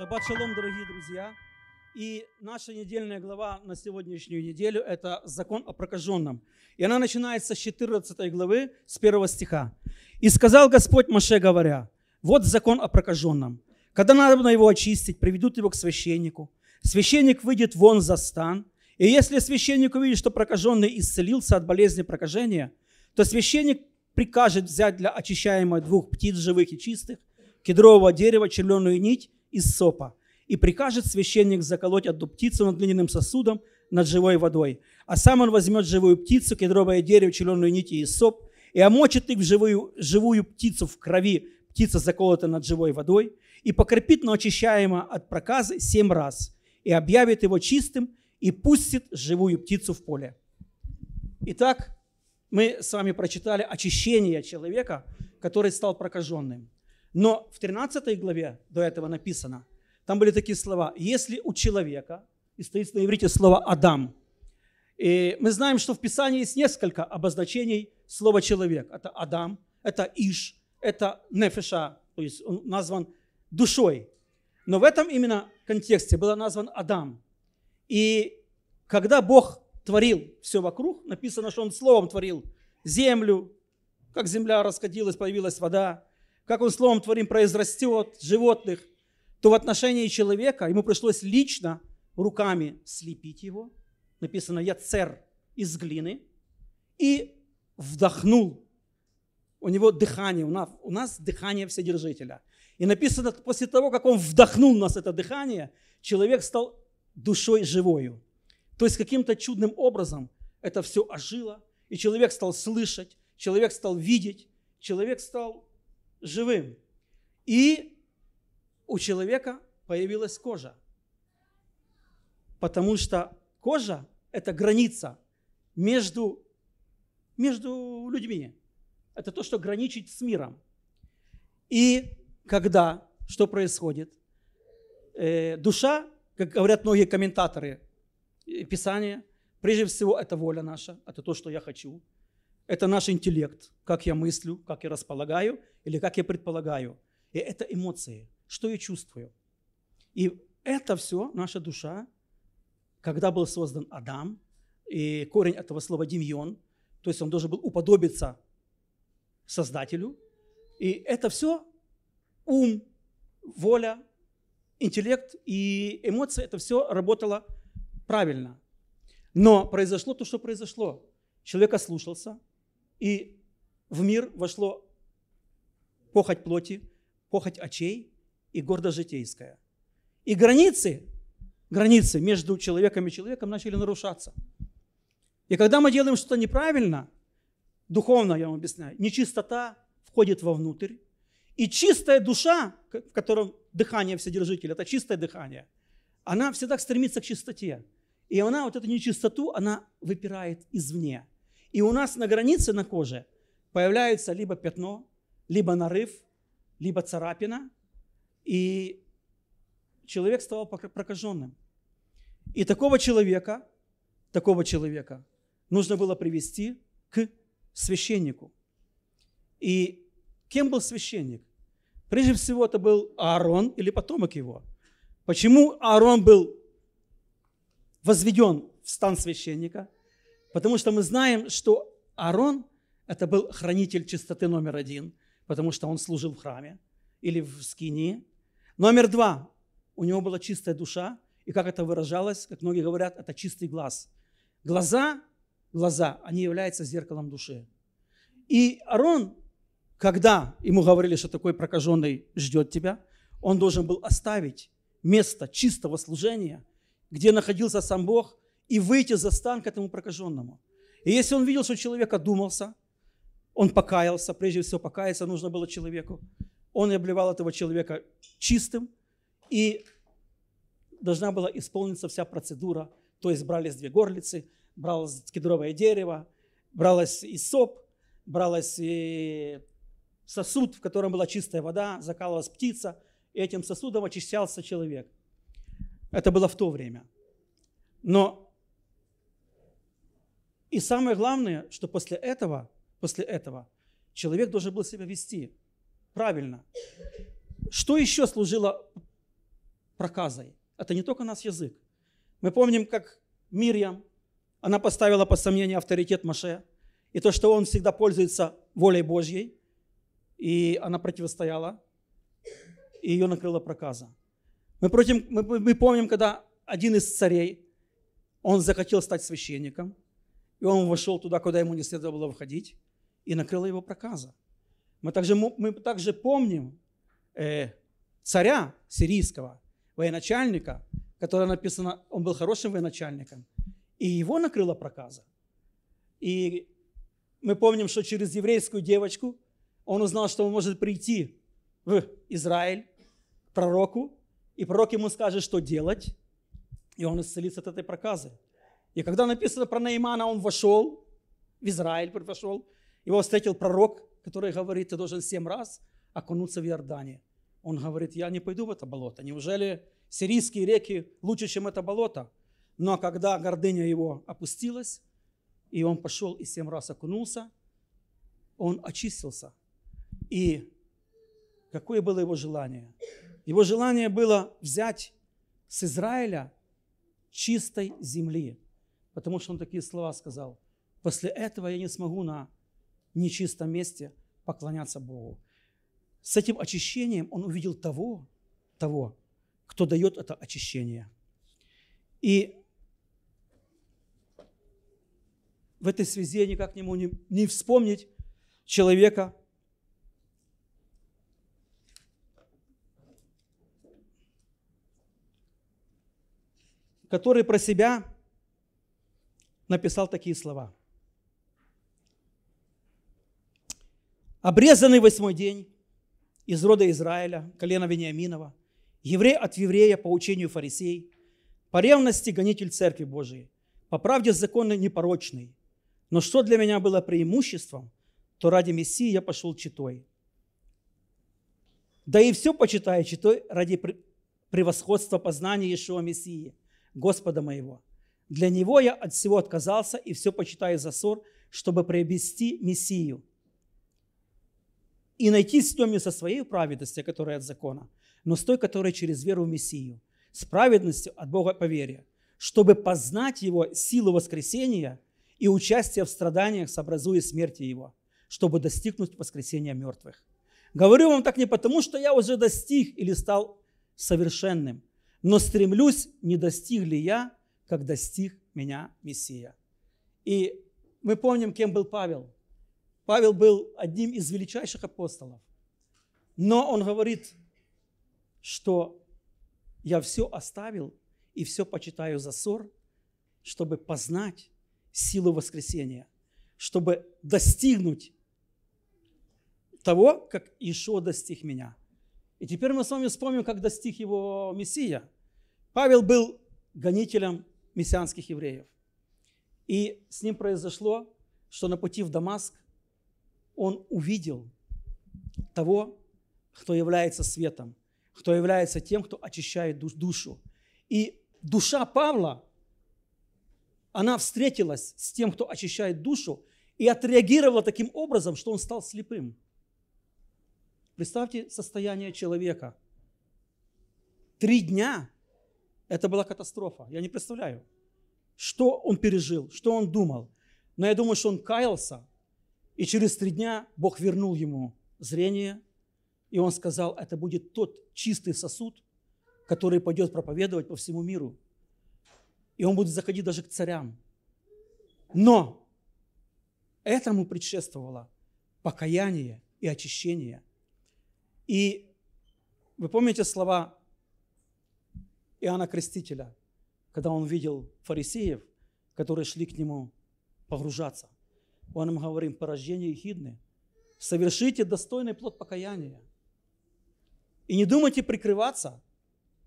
Шаббат шалом, дорогие друзья. И наша недельная глава на сегодняшнюю неделю – это закон о прокаженном. И она начинается с 14 главы, с 1 стиха. «И сказал Господь Маше, говоря, вот закон о прокаженном. Когда надо его очистить, приведут его к священнику. Священник выйдет вон за стан, и если священник увидит, что прокаженный исцелился от болезни прокажения, то священник прикажет взять для очищаемой двух птиц живых и чистых, кедрового дерева, черленую нить, из сопа. И прикажет священник заколоть одну птицу над глиняным сосудом, над живой водой. А сам он возьмет живую птицу, кедровое дерево, челеную нити и соп, и омочит их в живую, живую птицу в крови, птица заколота над живой водой, и покрепит на очищаемо от проказы семь раз, и объявит его чистым, и пустит живую птицу в поле. Итак, мы с вами прочитали очищение человека, который стал прокаженным. Но в 13 главе до этого написано, там были такие слова, если у человека, и стоит на иврите слово «адам», и мы знаем, что в Писании есть несколько обозначений слова «человек». Это Адам, это Иш, это Нефеша, то есть он назван душой. Но в этом именно контексте был назван Адам. И когда Бог творил все вокруг, написано, что Он словом творил землю, как земля расходилась, появилась вода, как он словом творим произрастет, животных, то в отношении человека ему пришлось лично руками слепить его. Написано «Я цер из глины» и вдохнул. У него дыхание, у нас, у нас дыхание Вседержителя. И написано, после того, как он вдохнул в нас это дыхание, человек стал душой живою. То есть каким-то чудным образом это все ожило, и человек стал слышать, человек стал видеть, человек стал живым. И у человека появилась кожа. Потому что кожа – это граница между, между людьми. Это то, что граничит с миром. И когда, что происходит? Э, душа, как говорят многие комментаторы э, Писания, прежде всего это воля наша, это то, что я хочу – это наш интеллект, как я мыслю, как я располагаю или как я предполагаю. И это эмоции, что я чувствую. И это все наша душа, когда был создан Адам, и корень этого слова димьон, то есть он должен был уподобиться Создателю. И это все ум, воля, интеллект и эмоции, это все работало правильно. Но произошло то, что произошло. Человек ослушался, и в мир вошло похоть плоти, похоть очей и гордо житейская. И границы, границы между человеком и человеком начали нарушаться. И когда мы делаем что-то неправильно, духовно, я вам объясняю, нечистота входит вовнутрь, и чистая душа, в котором дыхание Вседержителя, это чистое дыхание, она всегда стремится к чистоте. И она вот эту нечистоту, она выпирает извне – и у нас на границе на коже появляется либо пятно, либо нарыв, либо царапина. И человек стал прокаженным. И такого человека, такого человека нужно было привести к священнику. И кем был священник? Прежде всего, это был Аарон или потомок его. Почему Аарон был возведен в стан священника – Потому что мы знаем, что Аарон – это был хранитель чистоты номер один, потому что он служил в храме или в скинии. Номер два – у него была чистая душа, и как это выражалось, как многие говорят, это чистый глаз. Глаза, глаза, они являются зеркалом души. И Арон, когда ему говорили, что такой прокаженный ждет тебя, он должен был оставить место чистого служения, где находился сам Бог, и выйти за стан к этому прокаженному. И если он видел, что человек одумался, он покаялся, прежде всего покаяться нужно было человеку, он обливал этого человека чистым, и должна была исполниться вся процедура. То есть брались две горлицы, бралось кедровое дерево, бралось и соп, бралось и сосуд, в котором была чистая вода, закалывалась птица, и этим сосудом очищался человек. Это было в то время. Но и самое главное, что после этого, после этого человек должен был себя вести правильно. Что еще служило проказой? Это не только наш язык. Мы помним, как Мирьям, она поставила под сомнение авторитет Маше, и то, что он всегда пользуется волей Божьей, и она противостояла, и ее накрыла проказа. Мы, против, мы, мы помним, когда один из царей, он захотел стать священником, и он вошел туда, куда ему не следовало выходить, и накрыла его проказа. Мы также, мы также помним э, царя сирийского, военачальника, который написано, он был хорошим военачальником, и его накрыла проказа. И мы помним, что через еврейскую девочку он узнал, что он может прийти в Израиль к пророку, и пророк ему скажет, что делать, и он исцелится от этой проказы. И когда написано про Наимана, он вошел, в Израиль вошел, его встретил пророк, который говорит, ты должен семь раз окунуться в Иордане. Он говорит, я не пойду в это болото. Неужели сирийские реки лучше, чем это болото? Но когда гордыня его опустилась, и он пошел и семь раз окунулся, он очистился. И какое было его желание? Его желание было взять с Израиля чистой земли потому что он такие слова сказал. После этого я не смогу на нечистом месте поклоняться Богу. С этим очищением он увидел того, того, кто дает это очищение. И в этой связи я никак не могу не, не вспомнить человека, который про себя написал такие слова. Обрезанный восьмой день из рода Израиля, колена Вениаминова, еврей от еврея по учению фарисей, по ревности гонитель Церкви Божией, по правде законы непорочный. Но что для меня было преимуществом, то ради Мессии я пошел читой. Да и все почитаю читой ради превосходства познания Ишуа Мессии, Господа моего – для него я от всего отказался и все почитаю за ссор, чтобы приобрести Мессию и найти с ним со своей праведностью, которая от закона, но с той, которая через веру в Мессию, с праведностью от Бога по вере, чтобы познать Его силу воскресения и участие в страданиях, сообразуя смерти Его, чтобы достигнуть воскресения мертвых. Говорю вам так не потому, что я уже достиг или стал совершенным, но стремлюсь, не достиг ли я, как достиг меня Мессия. И мы помним, кем был Павел. Павел был одним из величайших апостолов. Но он говорит, что я все оставил и все почитаю за ссор, чтобы познать силу воскресения, чтобы достигнуть того, как еще достиг меня. И теперь мы с вами вспомним, как достиг его Мессия. Павел был гонителем мессианских евреев. И с ним произошло, что на пути в Дамаск он увидел того, кто является светом, кто является тем, кто очищает душу. И душа Павла, она встретилась с тем, кто очищает душу, и отреагировала таким образом, что он стал слепым. Представьте состояние человека. Три дня это была катастрофа. Я не представляю, что он пережил, что он думал. Но я думаю, что он каялся, и через три дня Бог вернул ему зрение, и он сказал, это будет тот чистый сосуд, который пойдет проповедовать по всему миру. И он будет заходить даже к царям. Но этому предшествовало покаяние и очищение. И вы помните слова Иоанна Крестителя, когда он видел фарисеев, которые шли к нему погружаться. Он им говорит, порождение ехидны, совершите достойный плод покаяния. И не думайте прикрываться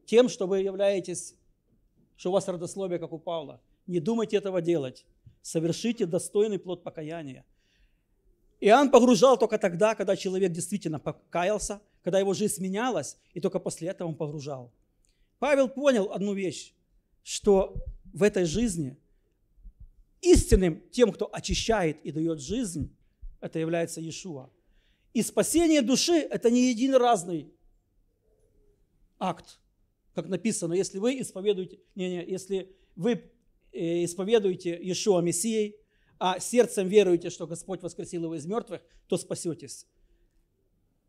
тем, что вы являетесь, что у вас родословие, как у Павла. Не думайте этого делать. Совершите достойный плод покаяния. Иоанн погружал только тогда, когда человек действительно покаялся, когда его жизнь менялась, и только после этого он погружал. Павел понял одну вещь, что в этой жизни истинным тем, кто очищает и дает жизнь, это является Иешуа. И спасение души – это не единоразный акт, как написано, если вы исповедуете, не, не, если вы э, исповедуете Иешуа Мессией, а сердцем веруете, что Господь воскресил его из мертвых, то спасетесь.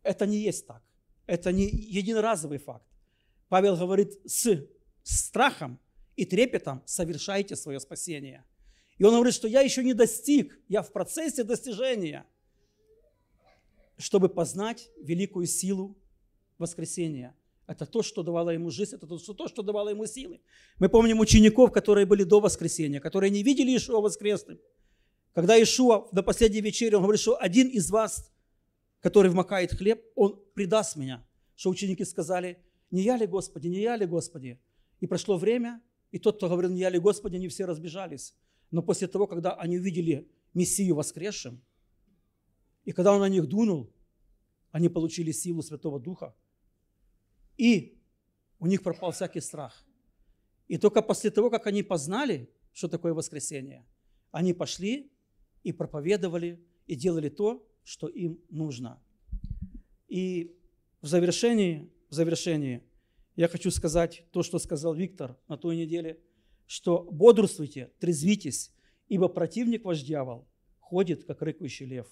Это не есть так. Это не единоразовый факт. Павел говорит, с страхом и трепетом совершайте свое спасение. И он говорит, что я еще не достиг, я в процессе достижения, чтобы познать великую силу воскресения. Это то, что давало ему жизнь, это то, что давало ему силы. Мы помним учеников, которые были до воскресения, которые не видели Иешуа воскресным. Когда Иешуа до последней вечери, он говорит, что один из вас, который вмакает хлеб, он предаст меня. Что ученики сказали, не я ли, Господи, не я ли, Господи? И прошло время, и тот, кто говорил, не я ли, Господи, они все разбежались. Но после того, когда они увидели Мессию воскресшим, и когда он на них дунул, они получили силу Святого Духа, и у них пропал всякий страх. И только после того, как они познали, что такое воскресение, они пошли и проповедовали, и делали то, что им нужно. И в завершении в завершении я хочу сказать то, что сказал Виктор на той неделе, что бодрствуйте, трезвитесь, ибо противник ваш дьявол ходит, как рыкающий лев.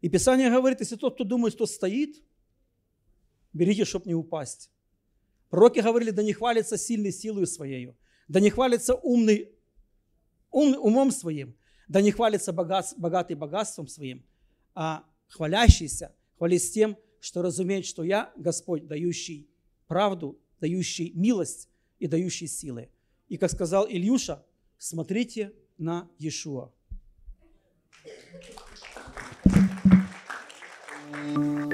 И Писание говорит, если тот, кто думает, тот стоит, берите, чтобы не упасть. Пророки говорили, да не хвалится сильной силой своею, да не хвалится умный, ум, умом своим, да не хвалится богат, богатый богатством своим, а хвалящийся, хвались тем, что разумеет, что я Господь, дающий правду, дающий милость и дающий силы. И как сказал Ильюша, смотрите на Иешуа. thank you